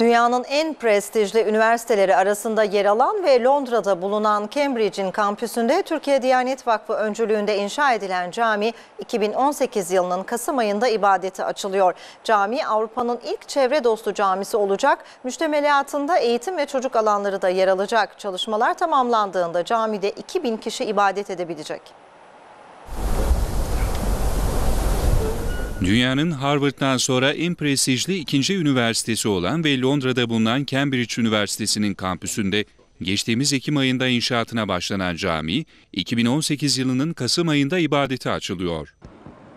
Dünyanın en prestijli üniversiteleri arasında yer alan ve Londra'da bulunan Cambridge'in kampüsünde Türkiye Diyanet Vakfı öncülüğünde inşa edilen cami 2018 yılının Kasım ayında ibadete açılıyor. Cami Avrupa'nın ilk çevre dostu camisi olacak. Müştemilatında eğitim ve çocuk alanları da yer alacak. Çalışmalar tamamlandığında camide 2000 kişi ibadet edebilecek. Dünyanın Harvard'dan sonra en prestijli ikinci üniversitesi olan ve Londra'da bulunan Cambridge Üniversitesi'nin kampüsünde geçtiğimiz Ekim ayında inşaatına başlanan cami, 2018 yılının Kasım ayında ibadete açılıyor.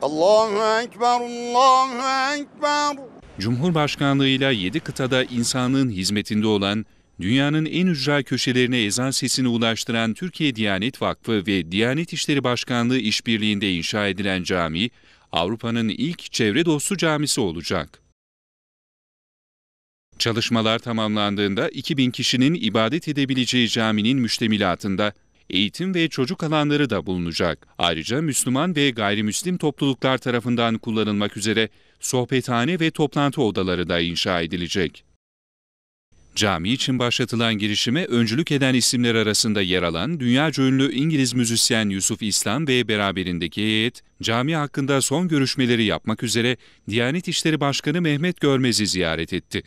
Allahu Ekber, Allahu Ekber. Cumhurbaşkanlığıyla 7 kıtada insanlığın hizmetinde olan, dünyanın en ücra köşelerine ezan sesini ulaştıran Türkiye Diyanet Vakfı ve Diyanet İşleri Başkanlığı işbirliğinde inşa edilen cami, Avrupa'nın ilk çevre dostu camisi olacak. Çalışmalar tamamlandığında 2000 kişinin ibadet edebileceği caminin müştemilatında eğitim ve çocuk alanları da bulunacak. Ayrıca Müslüman ve gayrimüslim topluluklar tarafından kullanılmak üzere sohbethane ve toplantı odaları da inşa edilecek. Cami için başlatılan girişime öncülük eden isimler arasında yer alan dünya ünlü İngiliz müzisyen Yusuf İslam ve beraberindeki heyet, cami hakkında son görüşmeleri yapmak üzere Diyanet İşleri Başkanı Mehmet Görmez'i ziyaret etti.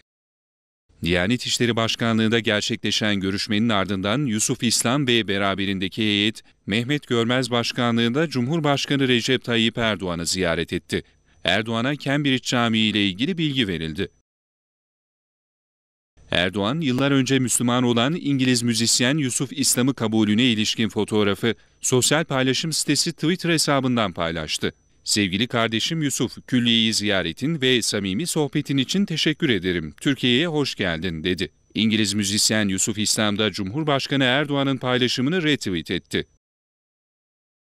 Diyanet İşleri Başkanlığı'nda gerçekleşen görüşmenin ardından Yusuf İslam ve beraberindeki heyet, Mehmet Görmez Başkanlığı'nda Cumhurbaşkanı Recep Tayyip Erdoğan'ı ziyaret etti. Erdoğan'a Cambridge Camii ile ilgili bilgi verildi. Erdoğan, yıllar önce Müslüman olan İngiliz müzisyen Yusuf İslam'ı kabulüne ilişkin fotoğrafı sosyal paylaşım sitesi Twitter hesabından paylaştı. Sevgili kardeşim Yusuf, külliyeyi ziyaretin ve samimi sohbetin için teşekkür ederim. Türkiye'ye hoş geldin dedi. İngiliz müzisyen Yusuf İslam da Cumhurbaşkanı Erdoğan'ın paylaşımını retweet etti.